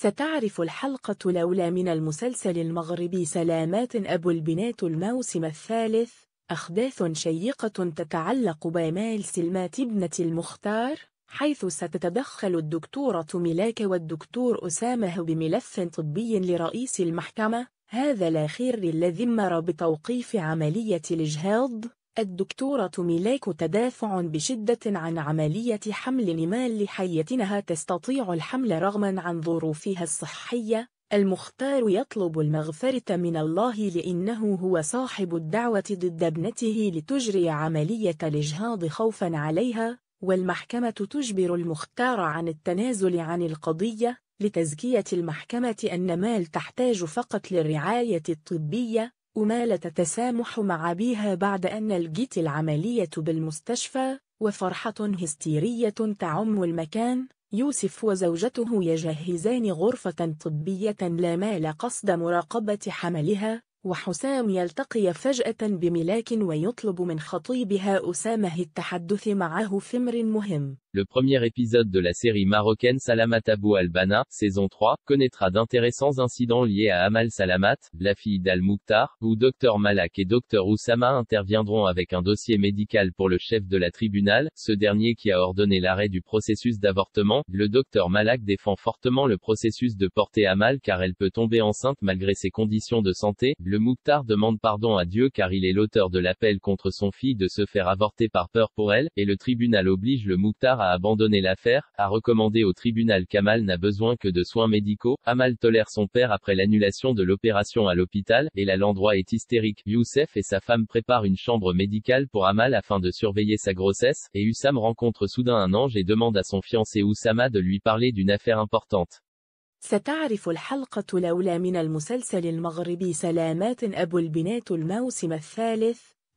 ستعرف الحلقة الأولى من المسلسل المغربي سلامات أبو البنات الموسم الثالث أحداث شيقة تتعلق بمال سلمات ابنة المختار حيث ستتدخل الدكتورة ملاك والدكتور أسامة بملف طبي لرئيس المحكمة هذا الأخير الذي مر بتوقيف عملية الإجهاض الدكتورة ميلاك تدافع بشدة عن عملية حمل نمال لحيتها تستطيع الحمل رغما عن ظروفها الصحية المختار يطلب المغفرة من الله لأنه هو صاحب الدعوة ضد ابنته لتجري عملية الإجهاض خوفا عليها والمحكمة تجبر المختار عن التنازل عن القضية لتزكية المحكمة أن مال تحتاج فقط للرعاية الطبية أمالة تتسامح مع بيها بعد أن الجيت العملية بالمستشفى وفرحة هستيرية تعم المكان يوسف وزوجته يجهزان غرفة طبية لا مال قصد مراقبة حملها وحسام يلتقي فجأة بملاك ويطلب من خطيبها أسامة التحدث معه في امر مهم le premier épisode de la série marocaine Salamat Abou Albana, saison 3, connaîtra d'intéressants incidents liés à Amal Salamat, la fille d'Al-Mouktar, où Dr Malak et Dr Oussama interviendront avec un dossier médical pour le chef de la tribunal, ce dernier qui a ordonné l'arrêt du processus d'avortement. Le Dr Malak défend fortement le processus de porter Amal car elle peut tomber enceinte malgré ses conditions de santé. Le Mouktar demande pardon à Dieu car il est l'auteur de l'appel contre son fille de se faire avorter par peur pour elle, et le tribunal oblige le Mouktar à abandonné l'affaire, a recommandé au tribunal qu'Amal n'a besoin que de soins médicaux, Amal tolère son père après l'annulation de l'opération à l'hôpital, et là l'endroit est hystérique, Youssef et sa femme préparent une chambre médicale pour Amal afin de surveiller sa grossesse, et Hussam rencontre soudain un ange et demande à son fiancé Oussama de lui parler d'une affaire importante.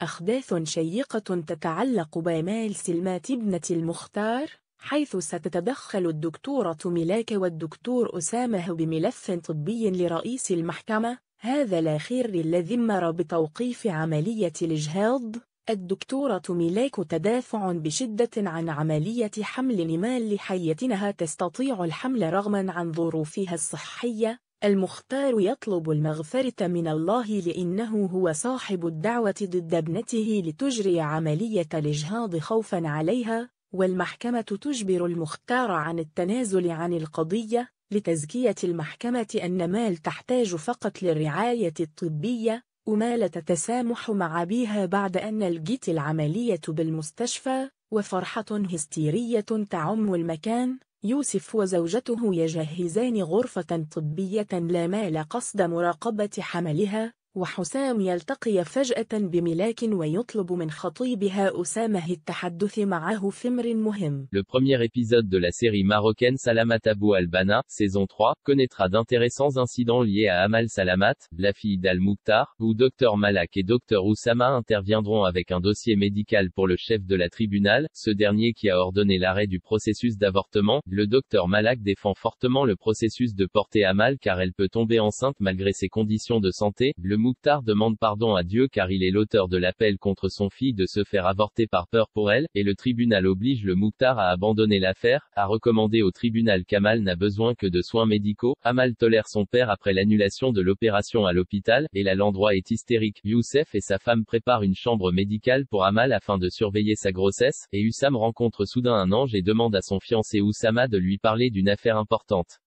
أحداث شيقة تتعلق بآمال سلمات ابنة المختار حيث ستتدخل الدكتورة ملاك والدكتور أسامة بملف طبي لرئيس المحكمة هذا الأخير الذي مر بتوقيف عملية الإجهاض الدكتورة ميلاك تدافع بشدة عن عملية حمل نمال لحيتنها تستطيع الحمل رغما عن ظروفها الصحية المختار يطلب المغفرة من الله لأنه هو صاحب الدعوة ضد ابنته لتجري عملية الإجهاض خوفا عليها والمحكمة تجبر المختار عن التنازل عن القضية لتزكية المحكمة أن مال تحتاج فقط للرعاية الطبية ومال تتسامح مع بيها بعد أن لقيت العملية بالمستشفى وفرحة هستيرية تعم المكان يوسف وزوجته يجهزان غرفة طبية لا مال قصد مراقبة حملها Le premier épisode de la série marocaine Salamat Abu Albana, saison 3, connaîtra d'intéressants incidents liés à Amal Salamat, la fille d'Al-Mouktar, où Dr Malak et Dr Oussama interviendront avec un dossier médical pour le chef de la tribunale, ce dernier qui a ordonné l'arrêt du processus d'avortement. Le Dr Malak défend fortement le processus de portée Amal car elle peut tomber enceinte malgré ses conditions de santé. Mouktar demande pardon à Dieu car il est l'auteur de l'appel contre son fils de se faire avorter par peur pour elle, et le tribunal oblige le Mouktar à abandonner l'affaire, à recommander au tribunal qu'Amal n'a besoin que de soins médicaux, Amal tolère son père après l'annulation de l'opération à l'hôpital, et là l'endroit est hystérique, Youssef et sa femme préparent une chambre médicale pour Amal afin de surveiller sa grossesse, et Hussam rencontre soudain un ange et demande à son fiancé Oussama de lui parler d'une affaire importante.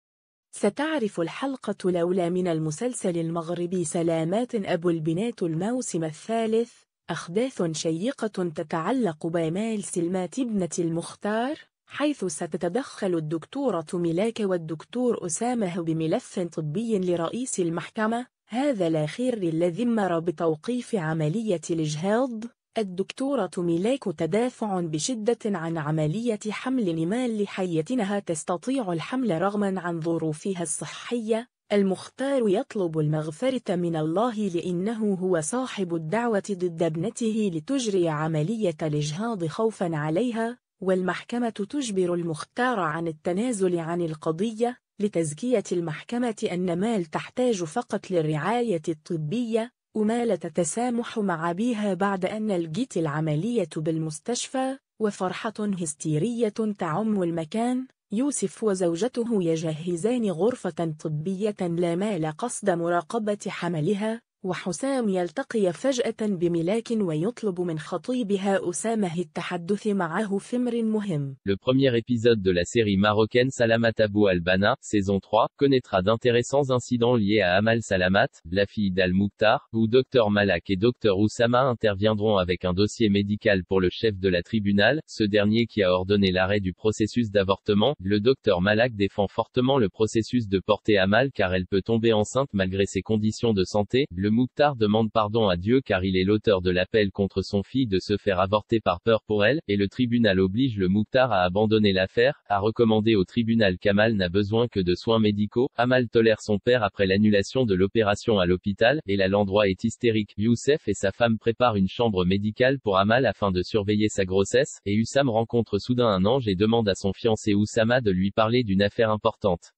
ستعرف الحلقة الأولى من المسلسل المغربي سلامات أبو البنات الموسم الثالث أحداث شيقة تتعلق بمال سلمات ابنة المختار حيث ستتدخل الدكتورة ملاك والدكتور أسامة بملف طبي لرئيس المحكمة هذا الأخير الذي مر بتوقيف عملية الإجهاض الدكتورة ميليك تدافع بشدة عن عملية حمل نمال لحيتنها تستطيع الحمل رغما عن ظروفها الصحية المختار يطلب المغفرة من الله لأنه هو صاحب الدعوة ضد ابنته لتجري عملية الإجهاض خوفا عليها والمحكمة تجبر المختار عن التنازل عن القضية لتزكية المحكمة أن مال تحتاج فقط للرعاية الطبية أمال تتسامح مع أبيها بعد أن الجيت العملية بالمستشفى وفرحة هستيرية تعم المكان يوسف وزوجته يجهزان غرفة طبية لا مال قصد مراقبة حملها Le premier épisode de la série marocaine Salamat Abu Albana, saison 3, connaîtra d'intéressants incidents liés à Amal Salamat, la fille d'Al-Mukhtar, où Dr Malak et Dr Oussama interviendront avec un dossier médical pour le chef de la tribunale, ce dernier qui a ordonné l'arrêt du processus d'avortement. Le Dr Malak défend fortement le processus de portée Amal car elle peut tomber enceinte malgré ses conditions de santé. Mouktar demande pardon à Dieu car il est l'auteur de l'appel contre son fille de se faire avorter par peur pour elle, et le tribunal oblige le Mouktar à abandonner l'affaire, à recommander au tribunal qu'Amal n'a besoin que de soins médicaux, Amal tolère son père après l'annulation de l'opération à l'hôpital, et là l'endroit est hystérique, Youssef et sa femme préparent une chambre médicale pour Amal afin de surveiller sa grossesse, et Hussam rencontre soudain un ange et demande à son fiancé Oussama de lui parler d'une affaire importante.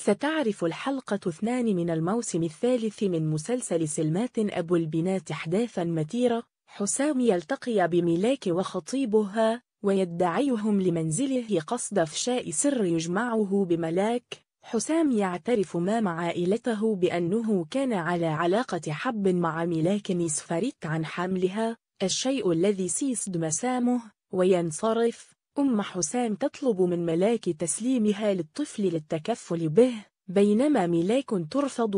ستعرف الحلقة اثنان من الموسم الثالث من مسلسل سلمات أبو البنات أحداثا متيرة حسام يلتقي بملاك وخطيبها ويدعيهم لمنزله قصد افشاء سر يجمعه بملاك حسام يعترف مام عائلته بأنه كان على علاقة حب مع ملاك نسفريت عن حملها الشيء الذي سيصدم سامه وينصرف أم حسام تطلب من ملاك تسليمها للطفل للتكفل به بينما ملاك ترفض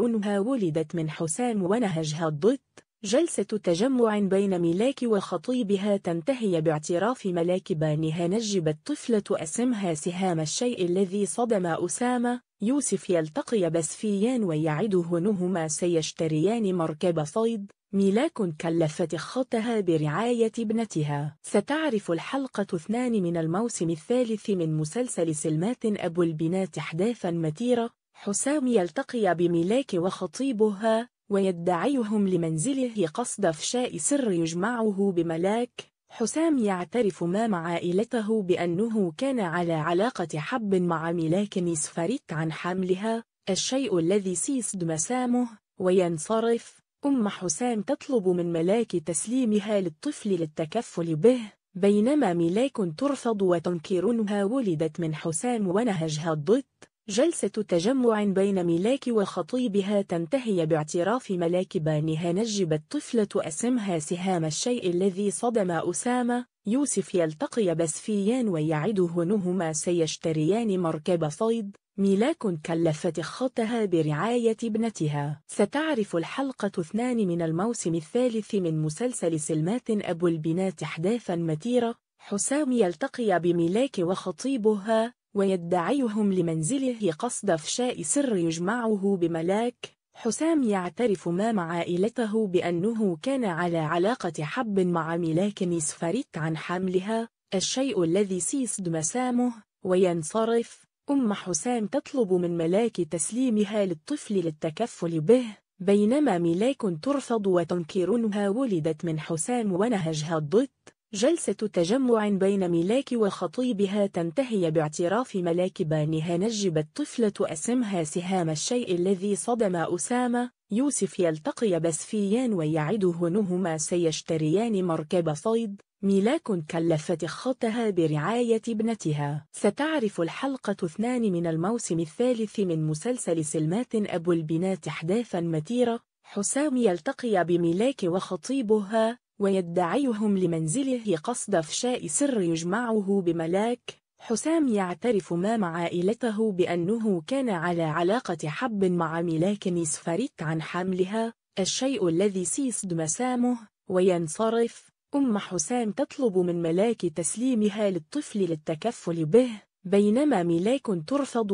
أنها ولدت من حسام ونهجها الضد جلسة تجمع بين ملاك وخطيبها تنتهي باعتراف ملاك بانها نجبت طفلة اسمها سهام الشيء الذي صدم أسامة يوسف يلتقي بسفيان ويعدهنهما سيشتريان مركب صيد ميلاك كلفت خطها برعاية ابنتها ستعرف الحلقة اثنان من الموسم الثالث من مسلسل سلمات أبو البنات أحداثا متيرة حسام يلتقي بميلاك وخطيبها ويدعيهم لمنزله قصد افشاء سر يجمعه بملاك حسام يعترف مام عائلته بأنه كان على علاقة حب مع ميلاك يسفريك عن حملها الشيء الذي سيصدم سامه وينصرف أم حسام تطلب من ملاك تسليمها للطفل للتكفل به بينما ملاك ترفض وتنكر أنها ولدت من حسام ونهجها الضد جلسة تجمع بين ملاك وخطيبها تنتهي باعتراف ملاك بانها نجب الطفلة اسمها سهام الشيء الذي صدم أسامة يوسف يلتقي بسفيان ويعده أنهما سيشتريان مركب صيد ميلاك كلفت خطها برعاية ابنتها ستعرف الحلقة اثنان من الموسم الثالث من مسلسل سلمات أبو البنات أحداثا متيرة حسام يلتقي بميلاك وخطيبها ويدعيهم لمنزله قصد افشاء سر يجمعه بملاك حسام يعترف ما مع عائلته بأنه كان على علاقة حب مع ميلاك نسفريت عن حملها الشيء الذي سيصدم سامه وينصرف أم حسام تطلب من ملاك تسليمها للطفل للتكفل به بينما ملاك ترفض وتنكرنها ولدت من حسام ونهجها الضد جلسة تجمع بين ملاك وخطيبها تنتهي باعتراف ملاك بانها نجبت طفلة اسمها سهام الشيء الذي صدم أسامة يوسف يلتقي بسفيان ويعدهنهما سيشتريان مركب صيد ميلاك كلفت خطها برعاية ابنتها ستعرف الحلقة اثنان من الموسم الثالث من مسلسل سلمات أبو البنات أحداثا متيرة حسام يلتقي بميلاك وخطيبها ويدعيهم لمنزله قصد افشاء سر يجمعه بملاك حسام يعترف ما عائلته بأنه كان على علاقة حب مع ميلاك يسفرك عن حملها الشيء الذي سيصدم سامه وينصرف أم حسام تطلب من ملاك تسليمها للطفل للتكفل به بينما ملاك ترفض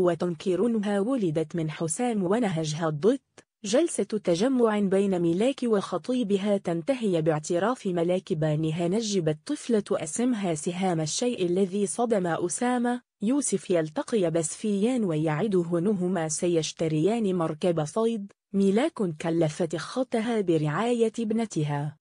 أنها ولدت من حسام ونهجها الضد جلسة تجمع بين ملاك وخطيبها تنتهي باعتراف ملاك بانها نجبت طفلة أسمها سهام الشيء الذي صدم أسامة يوسف يلتقي بسفيان ويعده أنهما سيشتريان مركب صيد ملاك كلفت أختها برعاية ابنتها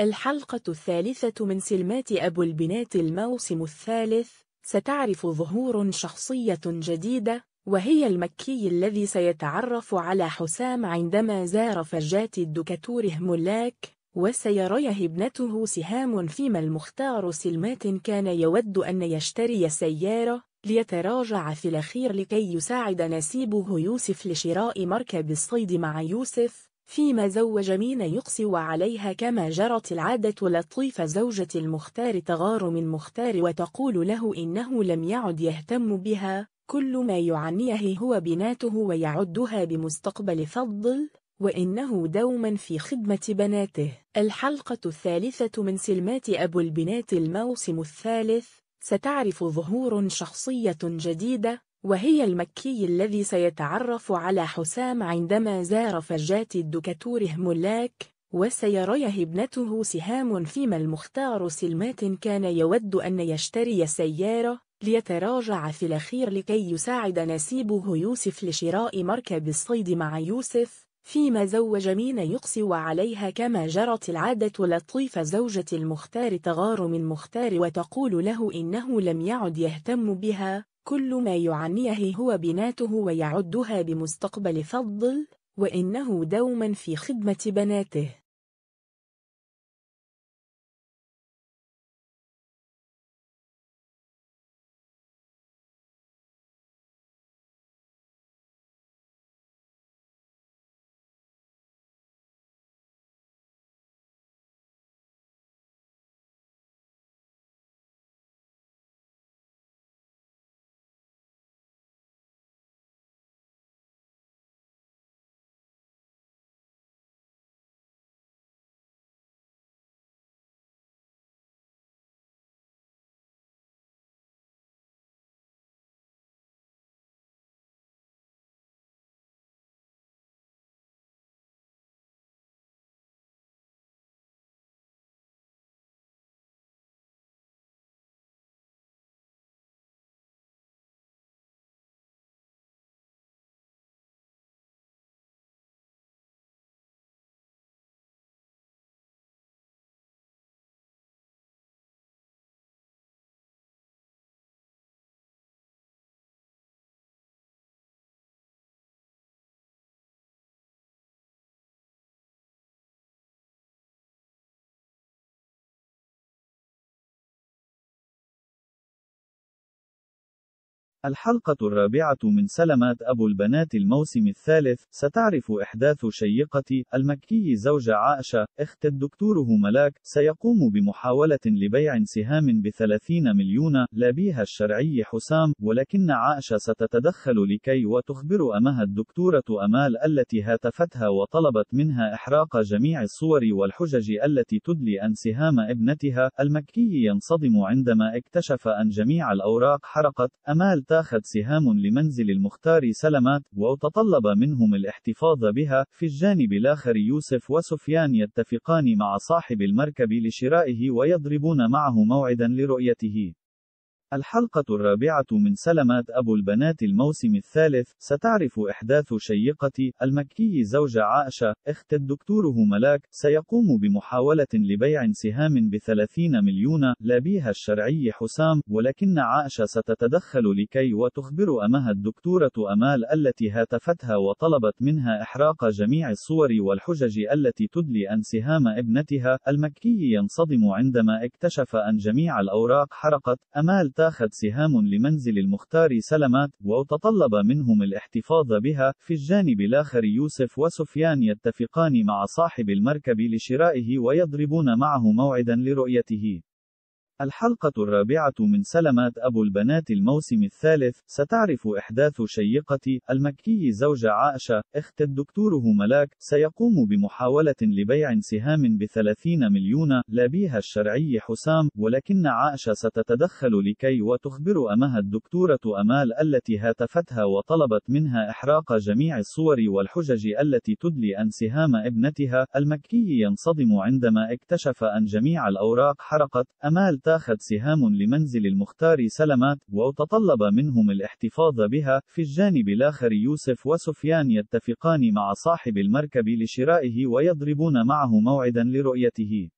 الحلقة الثالثة من سلمات أبو البنات الموسم الثالث ستعرف ظهور شخصية جديدة وهي المكي الذي سيتعرف على حسام عندما زار فجات الدكتور هملاك وسيريه ابنته سهام فيما المختار سلمات كان يود أن يشتري سيارة ليتراجع في الأخير لكي يساعد نسيبه يوسف لشراء مركب الصيد مع يوسف فيما زوج مينا يقسي عليها كما جرت العادة لطيف زوجة المختار تغار من مختار وتقول له إنه لم يعد يهتم بها كل ما يعنيه هو بناته ويعدها بمستقبل فضل وإنه دوما في خدمة بناته الحلقة الثالثة من سلمات أبو البنات الموسم الثالث ستعرف ظهور شخصية جديدة وهي المكي الذي سيتعرف على حسام عندما زار فجات الدكتور هملاك وسيريه ابنته سهام فيما المختار سلمات كان يود أن يشتري سيارة ليتراجع في الأخير لكي يساعد نسيبه يوسف لشراء مركب الصيد مع يوسف فيما زوج مين يقسي وعليها كما جرت العادة لطيف زوجة المختار تغار من مختار وتقول له إنه لم يعد يهتم بها كل ما يعنيه هو بناته ويعدها بمستقبل فضل وإنه دوما في خدمة بناته الحلقة الرابعة من سلمات أبو البنات الموسم الثالث ستعرف إحداث شيقة المكي زوج عائشة أخت الدكتور ملاك سيقوم بمحاولة لبيع سهام بثلاثين مليون لأبيها الشرعي حسام ولكن عائشة ستتدخل لكي وتخبر أمها الدكتورة أمال التي هاتفتها وطلبت منها إحراق جميع الصور والحجج التي تدلي أن سهام ابنتها المكي ينصدم عندما اكتشف أن جميع الأوراق حرقت أمال تتاخد سهام لمنزل المختار سلمات، وتطلب منهم الاحتفاظ بها. في الجانب الآخر يوسف وسفيان يتفقان مع صاحب المركب لشرائه ويضربون معه موعدا لرؤيته. الحلقة الرابعة من سلمات أبو البنات الموسم الثالث ستعرف إحداث شيقة المكي زوج عائشة أخت الدكتور ملاك سيقوم بمحاولة لبيع سهام بثلاثين مليون لابيها الشرعي حسام ولكن عائشة ستتدخل لكي وتخبر أمها الدكتورة أمال التي هاتفتها وطلبت منها إحراق جميع الصور والحجج التي تدلي أن سهام ابنتها المكي ينصدم عندما اكتشف أن جميع الأوراق حرقت أمال تاخذ سهام لمنزل المختار سلمات، وتطلب منهم الاحتفاظ بها. في الجانب الآخر يوسف وسفيان يتفقان مع صاحب المركب لشرائه ويضربون معه موعدا لرؤيته. الحلقة الرابعة من سلمات أبو البنات الموسم الثالث ستعرف إحداث شيقة المكي زوجة عائشة أخت الدكتور ملاك سيقوم بمحاولة لبيع سهام بثلاثين مليون لابيها الشرعي حسام ولكن عائشة ستتدخل لكي وتخبر أمها الدكتورة أمال التي هاتفتها وطلبت منها إحراق جميع الصور والحجج التي تدلي أن سهام ابنتها المكي ينصدم عندما اكتشف أن جميع الأوراق حرقت أمال تأخذ سهام لمنزل المختار سلمات، وتطلب منهم الاحتفاظ بها. في الجانب الآخر يوسف وسفيان يتفقان مع صاحب المركب لشرائه ويضربون معه موعدا لرؤيته.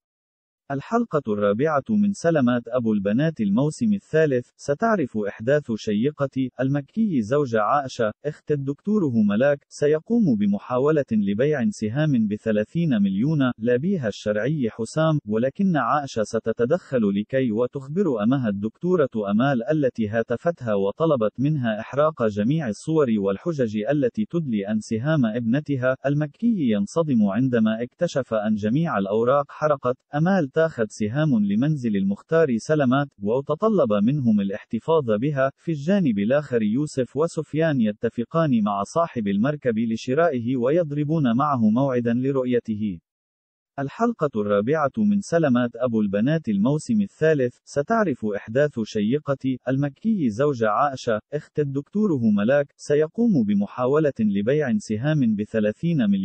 الحلقة الرابعة من سلمات أبو البنات الموسم الثالث ستعرف إحداث شيقة المكي زوجة عائشة أخت الدكتور ملاك سيقوم بمحاولة لبيع سهام بثلاثين مليون لابيها الشرعي حسام ولكن عائشة ستتدخل لكي وتخبر أمها الدكتورة أمال التي هاتفتها وطلبت منها إحراق جميع الصور والحجج التي تدلي أن سهام ابنتها المكي ينصدم عندما اكتشف أن جميع الأوراق حرقت أمال تتاخذ سهام لمنزل المختار سلمات، وتطلب منهم الاحتفاظ بها. في الجانب الآخر يوسف وسفيان يتفقان مع صاحب المركب لشرائه ويضربون معه موعدا لرؤيته. الحلقة الرابعة من سلمات أبو البنات الموسم الثالث ستعرف إحداث شيقة المكي زوج عائشة أخت الدكتور ملاك سيقوم بمحاولة لبيع سهام بثلاثين مليون